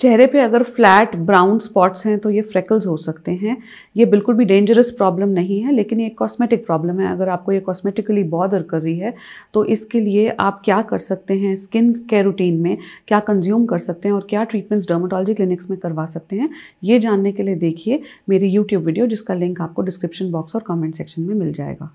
चेहरे पे अगर फ्लैट ब्राउन स्पॉट्स हैं तो ये फ्रेकल्स हो सकते हैं ये बिल्कुल भी डेंजरस प्रॉब्लम नहीं है लेकिन ये कॉस्मेटिक प्रॉब्लम है अगर आपको ये कॉस्मेटिकली बॉदर कर रही है तो इसके लिए आप क्या कर सकते हैं स्किन केयर रूटीन में क्या कंज्यूम कर सकते हैं और क्या ट्रीटमेंट्स डर्माटोलॉजी क्लिनिक्स में करवा सकते हैं ये जानने के लिए देखिए मेरी यूट्यूब वीडियो जिसका लिंक आपको डिस्क्रिप्शन बॉक्स और कॉमेंट सेक्शन में मिल जाएगा